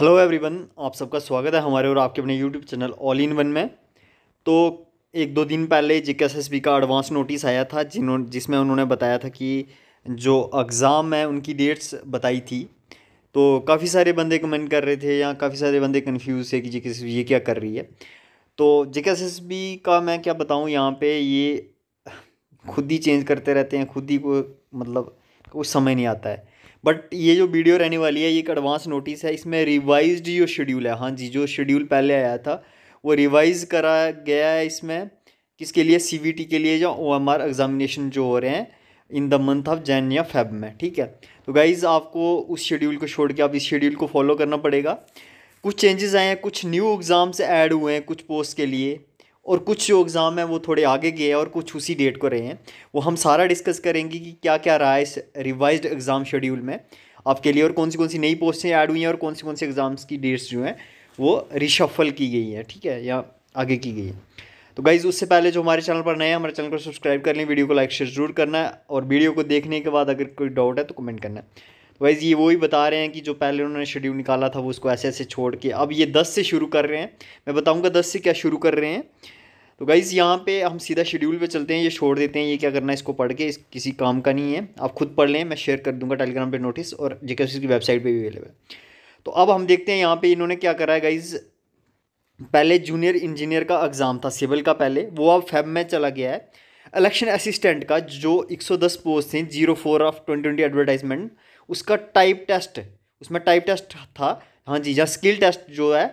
hello everyone आप सबका स्वागत है हमारे और आपके अपने YouTube channel all in one में तो एक दो दिन पहले जे का एडवांस नोटिस आया था जिन्होंने जिसमें उन्होंने बताया था कि जो एग्ज़ाम है उनकी डेट्स बताई थी तो काफ़ी सारे बंदे कमेंट कर रहे थे या काफ़ी सारे बंदे कन्फ्यूज़ थे कि जे ये क्या कर रही है तो जे का मैं क्या बताऊँ यहाँ पर ये खुद ही चेंज करते रहते हैं खुद ही को मतलब कुछ समय नहीं आता है बट ये जो वीडियो रहने वाली है ये एक एडवांस नोटिस है इसमें रिवाइज जो शेड्यूल है हाँ जी जो शेड्यूल पहले आया था वो रिवाइज करा गया है इसमें किसके लिए सी के लिए या ओ एग्ज़ामिनेशन जो हो रहे हैं in the month of Jan या फेब में ठीक है तो गाइज़ आपको उस शेड्यूल को छोड़ के आप इस शेड्यूल को फॉलो करना पड़ेगा कुछ चेंजेस आए हैं कुछ न्यू एग्ज़ाम्स ऐड हुए हैं कुछ पोस्ट के लिए और कुछ जो एग्ज़ाम हैं वो थोड़े आगे गए हैं और कुछ उसी डेट को रहे हैं वो हम सारा डिस्कस करेंगे कि क्या क्या रहा है इस रिवाइज एग्ज़ाम शेड्यूल में आपके लिए और कौन सी कौन सी नई पोस्टें ऐड हुई हैं और कौन सी कौन सी एग्ज़ाम्स की डेट्स जो हैं वो रिशफल की गई है ठीक है या आगे की गई है तो गाइज़ उससे पहले जो हमारे चैनल पर नए हैं हमारे चैनल को सब्सक्राइब कर लें वीडियो को लाइक शेयर जरूर करना है और वीडियो को देखने के बाद अगर कोई डाउट है तो कमेंट करना है वाइज ये वो ही बता रहे हैं कि जो पहले उन्होंने शेड्यूल निकाला था वो उसको ऐसे ऐसे छोड़ के अब ये दस से शुरू कर रहे हैं मैं बताऊँगा दस से क्या शुरू कर रहे हैं तो गाइज़ यहाँ पे हम सीधा शेड्यूल पे चलते हैं ये छोड़ देते हैं ये क्या करना है इसको पढ़ के इस किसी काम का नहीं है आप खुद पढ़ लें मैं शेयर कर दूंगा टेलीग्राम पे नोटिस और जेके की वेबसाइट पे भी अवेलेबल तो अब हम देखते हैं यहाँ पे इन्होंने क्या करा है गाइज़ पहले जूनियर इंजीनियर का एग्ज़ाम था सिविल का पहले वो अब फैब में चला गया है इलेक्शन असिस्टेंट का जो 110 पोस्ट थे zero four of twenty twenty advertisement उसका टाइप टेस्ट उसमें टाइप टेस्ट था हाँ जी जहाँ स्किल टेस्ट जो है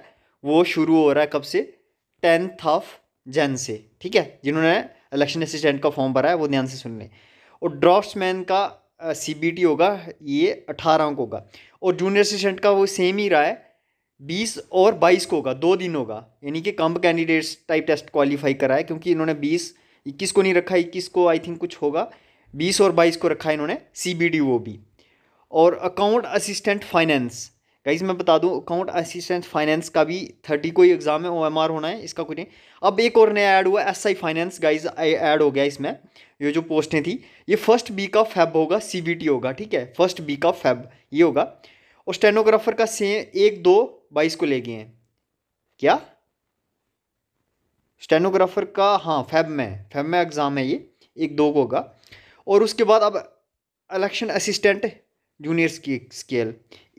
वो शुरू हो रहा है कब से टेंथ ऑफ जैन से ठीक है जिन्होंने इलेक्शन असिस्टेंट का फॉर्म भरा है वो ध्यान से सुन लें और मैन का सी बी टी होगा ये अठारह को होगा और जूनियर असिस्टेंट का वो सेम ही रहा है बीस और बाईस को होगा दो दिन होगा यानी कि कम कैंडिडेट्स टाइप टेस्ट क्वालिफाई करा है क्योंकि इन्होंने बीस इक्कीस को नहीं रखा इक्कीस को आई थिंक कुछ होगा बीस और बाईस को रखा है इन्होंने सी बी भी और अकाउंट असिस्टेंट फाइनेंस गाइज मैं बता दूं अकाउंट असिस्टेंट फाइनेंस का भी थर्टी कोई एग्ज़ाम है ओ एम आर होना है इसका कुछ नहीं अब एक और नया ऐड हुआ S I finance guys add हो गया इसमें ये जो पोस्टें थी ये फर्स्ट बी का फैब होगा सी बी टी होगा ठीक है फर्स्ट बी का फैब ये होगा और स्टेनोग्राफर का सेम एक दो बाईस को ले गए हैं क्या स्टेनोग्राफर का हाँ फैब में फैब में एग्ज़ाम है ये एक दो को होगा और उसके बाद अब इलेक्शन असिस्टेंट जूनियर स्केल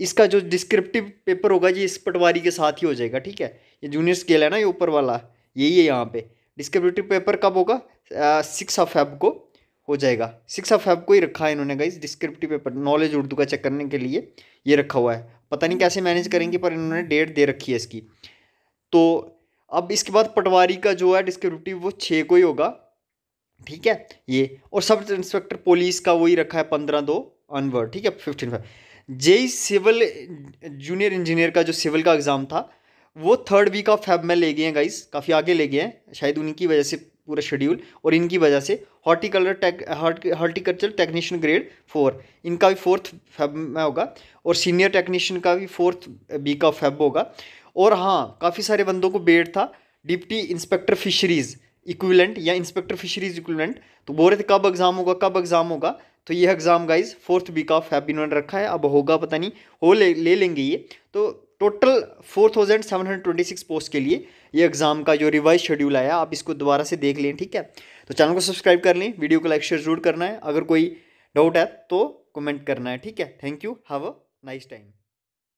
इसका जो डिस्क्रिप्टिव पेपर होगा ये इस पटवारी के साथ ही हो जाएगा ठीक है ये जूनियर स्केल है ना ये ऊपर वाला यही है यहाँ पे डिस्क्रिप्टिव पेपर कब होगा सिक्स ऑफ फेब को हो जाएगा सिक्स ऑफ फेब को ही रखा है इन्होंने guys descriptive paper knowledge Urdu का चेक करने के लिए ये रखा हुआ है पता नहीं कैसे मैनेज करेंगे पर इन्होंने डेट दे रखी है इसकी तो अब इसके बाद पटवारी का जो है डिस्क्रिप्टिव वो छः को ही होगा ठीक है ये और सब इंस्पेक्टर पुलिस का वही रखा है पंद्रह दो अनवर्ड ठीक है fifteen five JE civil junior engineer का जो सिविल का एग्ज़ाम था वो थर्ड वीक ऑफ फैब में ले गए हैं गाइस काफ़ी आगे ले गए हैं शायद उन्हीं की वजह से पूरा शेड्यूल और इनकी वजह से horticulture tech horticulture technician grade four इनका भी फोर्थ फैब में होगा और सीनियर टेक्नीशियन का भी फोर्थ वीक ऑफ फेब होगा और हाँ काफ़ी सारे बंदों को बेड था डिप्टी इंस्पेक्टर फिशरीज़ इक्विलेंट या इंस्पेक्टर फिशरीज इक्विलेंट तो बोल रहे थे कब एग्ज़ाम होगा कब एग्ज़ाम होगा तो ये exam guys fourth week of हैप इन्होंने रखा है अब होगा पता नहीं हो ले, ले लेंगे ये तो total four thousand seven hundred twenty six post के लिए ये एग्ज़ाम का जो रिवाइज शेड्यूल आया आप इसको दोबारा से देख लें ठीक है तो चैनल को सब्सक्राइब कर लें वीडियो को लाइक शेयर जरूर करना है अगर कोई डाउट है तो कमेंट करना है ठीक है thank you have a nice time